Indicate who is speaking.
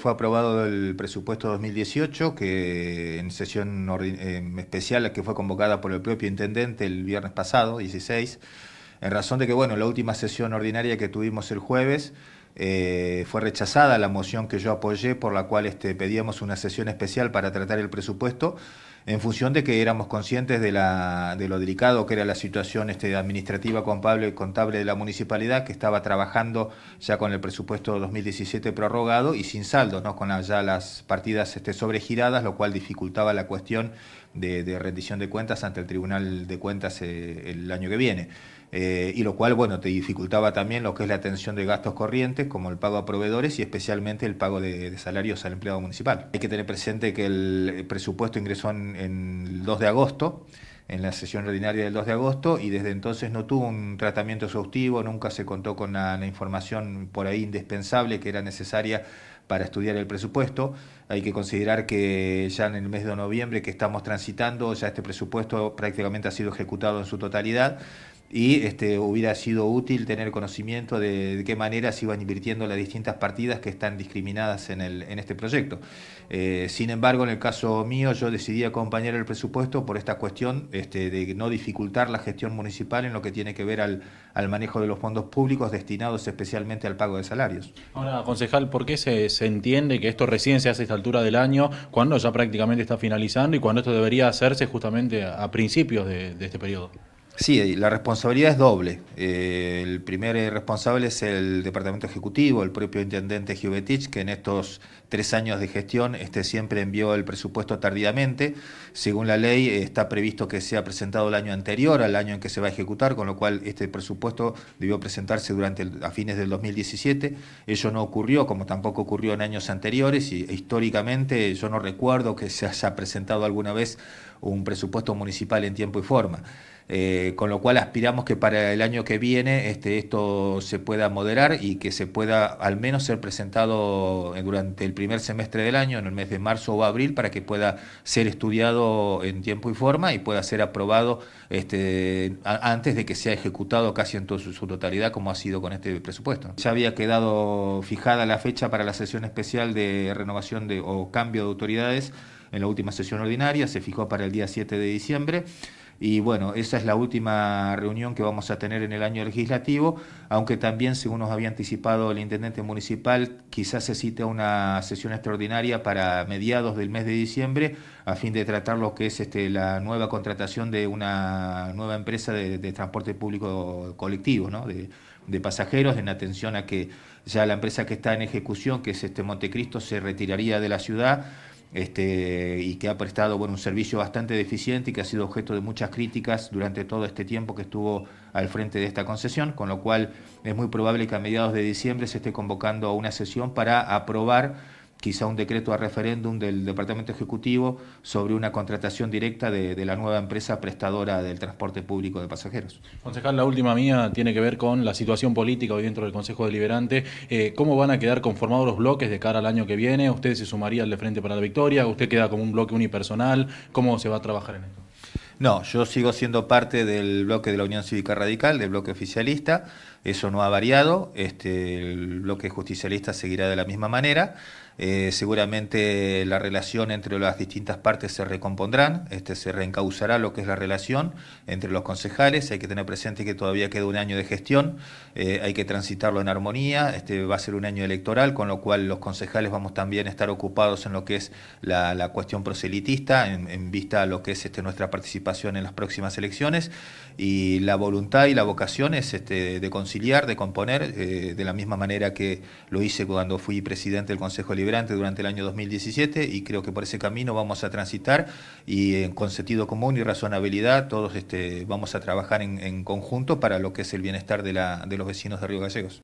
Speaker 1: Fue aprobado el presupuesto 2018, que en sesión especial que fue convocada por el propio intendente el viernes pasado, 16, en razón de que, bueno, la última sesión ordinaria que tuvimos el jueves eh, fue rechazada la moción que yo apoyé, por la cual este, pedíamos una sesión especial para tratar el presupuesto, en función de que éramos conscientes de, de lo delicado que era la situación este, administrativa, contable, contable de la municipalidad, que estaba trabajando ya con el presupuesto 2017 prorrogado y sin saldos, ¿no? con ya las partidas este, sobregiradas, lo cual dificultaba la cuestión de, rendición de cuentas ante el Tribunal de Cuentas eh, el año que viene. Eh, y lo cual, bueno, te dificultaba también lo que es la atención de gastos corrientes, como el pago a proveedores y especialmente el pago de salarios al empleado municipal. Hay que tener presente que el presupuesto ingresó en en, el 2 de agosto, en la sesión ordinaria del 2 de agosto, y desde entonces no tuvo un tratamiento exhaustivo, nunca se contó con la información por ahí indispensable que era necesaria para estudiar el presupuesto. Hay que considerar que ya en el mes de noviembre que estamos transitando, ya este presupuesto prácticamente ha sido ejecutado en su totalidad y este, hubiera sido útil tener conocimiento de, de, qué manera se iban invirtiendo las distintas partidas que están discriminadas en, este proyecto. Eh, sin embargo, en el caso mío, yo decidí acompañar el presupuesto por esta cuestión este, de no dificultar la gestión municipal en lo que tiene que ver al, manejo de los fondos públicos destinados especialmente al pago de salarios. Ahora, concejal, ¿por qué se, entiende que esto recién se hace a esta altura del año, cuando ya prácticamente está finalizando y cuando esto debería hacerse justamente a, principios de, de este periodo? Sí, la responsabilidad es doble. Eh, el primer responsable es el Departamento Ejecutivo, el propio Intendente Giovetich que en estos tres años de gestión este, siempre envió el presupuesto tardíamente. Según la ley, eh, está previsto que sea presentado el año anterior al año en que se va a ejecutar, con lo cual este presupuesto debió presentarse durante a fines del 2017. Eso no ocurrió, como tampoco ocurrió en años anteriores, y e, históricamente yo no recuerdo que se haya presentado alguna vez un presupuesto municipal en tiempo y forma. Eh, con lo cual aspiramos que para el año que viene este, esto se pueda moderar y que se pueda al menos ser presentado eh, durante el primer semestre del año, en el mes de marzo o abril, para que pueda ser estudiado en tiempo y forma y pueda ser aprobado este, antes de que sea ejecutado casi en toda su, totalidad, como ha sido con este presupuesto. Ya había quedado fijada la fecha para la sesión especial de renovación de, o cambio de autoridades en la última sesión ordinaria, se fijó para el día 7 de diciembre. Y bueno, esa es la última reunión que vamos a tener en el año legislativo, aunque también, según nos había anticipado el intendente municipal, quizás se cite una sesión extraordinaria para mediados del mes de diciembre, a fin de tratar lo que es este, la nueva contratación de una nueva empresa de, transporte público colectivo, De, de pasajeros en atención a que ya la empresa que está en ejecución, que es este Montecristo, se retiraría de la ciudad este, y que ha prestado un servicio bastante deficiente y que ha sido objeto de muchas críticas durante todo este tiempo que estuvo al frente de esta concesión, con lo cual es muy probable que a mediados de diciembre se esté convocando a una sesión para aprobar quizá un decreto a referéndum del Departamento Ejecutivo sobre una contratación directa de, la nueva empresa prestadora del transporte público de pasajeros. Concejal, la última mía tiene que ver con la situación política hoy dentro del Consejo Deliberante. Eh, ¿Cómo van a quedar conformados los bloques de cara al año que viene? ¿Usted se sumaría al de Frente para la Victoria? ¿Usted queda como un bloque unipersonal? ¿Cómo se va a trabajar en esto? No, yo sigo siendo parte del bloque de la Unión Cívica Radical, del bloque oficialista, eso no ha variado, este, el bloque justicialista seguirá de la misma manera. Eh, seguramente la relación entre las distintas partes se recompondrán, este, se reencauzará lo que es la relación entre los concejales, hay que tener presente que todavía queda un año de gestión, eh, hay que transitarlo en armonía, este va a ser un año electoral, con lo cual los concejales vamos también a estar ocupados en lo que es la, la cuestión proselitista, en, vista a lo que es este, nuestra participación en las próximas elecciones, y la voluntad y la vocación es este, de conciliar, de componer, eh, de la misma manera que lo hice cuando fui presidente del Consejo Electoral durante el año 2017 y creo que por ese camino vamos a transitar y eh, con sentido común y razonabilidad todos este, vamos a trabajar en, en, conjunto para lo que es el bienestar de, la, de los vecinos de Río Gallegos.